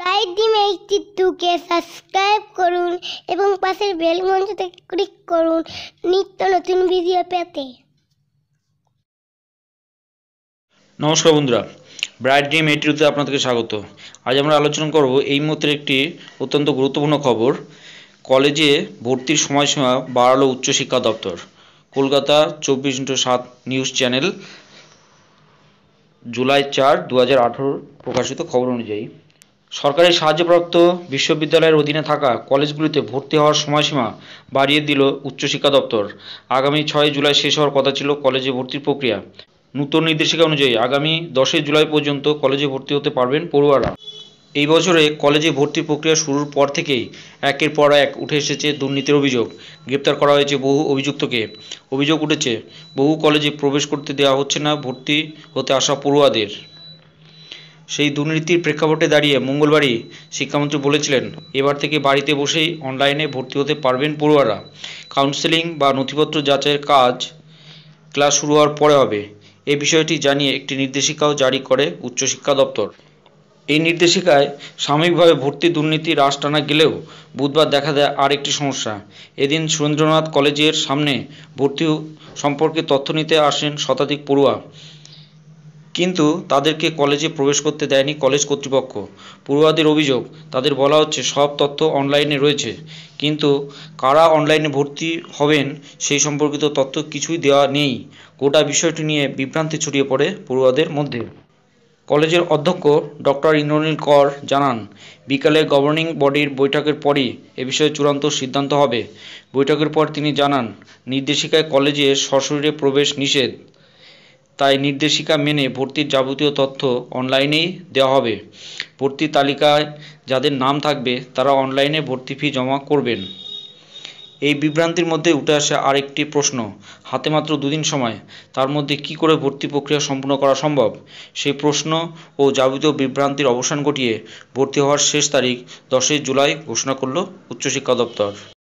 bright ডিম eighty টুকে subscribe করুন এবং পাশের বেল ঘন্টাতে ক্লিক করুন নিত্য নতুন ভিডিও পেতে নমস্কার বন্ধুরা ব্রাইট ডিম এইটটি টুতে আপনাদেরকে স্বাগত আজ আমরা আলোচনা করব এই মুহূর্তের একটি অত্যন্ত গুরুত্বপূর্ণ খবর কলেজে ভর্তির সময়সীমা বাড়ালো উচ্চশিক্ষা দপ্তর কলকাতা চব্বিশ ইন্টু সাত নিউজ চ্যানেল জুলাই চার দু প্রকাশিত খবর অনুযায়ী সরকারি সাহায্যপ্রাপ্ত বিশ্ববিদ্যালয়ের অধীনে থাকা কলেজগুলিতে ভর্তি হওয়ার সময়সীমা বাড়িয়ে দিল উচ্চশিক্ষা দপ্তর আগামী ছয় জুলাই শেষ হওয়ার কথা ছিল কলেজে ভর্তির প্রক্রিয়া নূতন নির্দেশিকা অনুযায়ী আগামী দশই জুলাই পর্যন্ত কলেজে ভর্তি হতে পারবেন পড়ুয়ারা এই বছরে কলেজে ভর্তি প্রক্রিয়া শুরুর পর থেকেই একের পর এক উঠে এসেছে দুর্নীতির অভিযোগ গ্রেপ্তার করা হয়েছে বহু অভিযুক্তকে অভিযোগ উঠেছে বহু কলেজে প্রবেশ করতে দেওয়া হচ্ছে না ভর্তি হতে আসা পড়ুয়াদের সেই দুর্নীতির প্রেক্ষাপটে দাঁড়িয়ে মঙ্গলবারই শিক্ষামন্ত্রী বলেছিলেন এবার থেকে বাড়িতে বসেই অনলাইনে ভর্তি হতে পারবেন পড়ুয়ারা কাউন্সেলিং বা নথিপত্র যাচাইয়ের কাজ ক্লাস শুরু হওয়ার পরে হবে এ বিষয়টি জানিয়ে একটি নির্দেশিকাও জারি করে উচ্চশিক্ষা দপ্তর এই নির্দেশিকায় সাময়িকভাবে ভর্তি দুর্নীতি হ্রাস টানা গেলেও বুধবার দেখা দেয় আরেকটি সমস্যা এদিন সুরেন্দ্রনাথ কলেজের সামনে ভর্তি সম্পর্কে তথ্য নিতে আসেন শতাধিক পড়ুয়া কিন্তু তাদেরকে কলেজে প্রবেশ করতে দেয়নি কলেজ কর্তৃপক্ষ পড়ুয়াদের অভিযোগ তাদের বলা হচ্ছে সব তথ্য অনলাইনে রয়েছে কিন্তু কারা অনলাইনে ভর্তি হবেন সেই সম্পর্কিত তথ্য কিছুই দেওয়া নেই গোটা বিষয়টি নিয়ে বিভ্রান্তি ছড়িয়ে পড়ে পড়ুয়াদের মধ্যে কলেজের অধ্যক্ষ ডক্টর ইন্দ্রনীল কর জানান বিকালে গভর্নিং বডির বৈঠকের পরই এ বিষয়ে চূড়ান্ত সিদ্ধান্ত হবে বৈঠকের পর তিনি জানান নির্দেশিকায় কলেজে সশরীরে প্রবেশ নিষেধ তাই নির্দেশিকা মেনে ভর্তির যাবতীয় তথ্য অনলাইনেই দেওয়া হবে ভর্তি তালিকায় যাদের নাম থাকবে তারা অনলাইনে ভর্তি ফি জমা করবেন এই বিভ্রান্তির মধ্যে উঠে আসে আরেকটি প্রশ্ন হাতে মাত্র দুদিন সময় তার মধ্যে কি করে ভর্তি প্রক্রিয়া সম্পূর্ণ করা সম্ভব সেই প্রশ্ন ও যাবতীয় বিভ্রান্তির অবসান ঘটিয়ে ভর্তি হওয়ার শেষ তারিখ দশই জুলাই ঘোষণা করল উচ্চশিক্ষা দপ্তর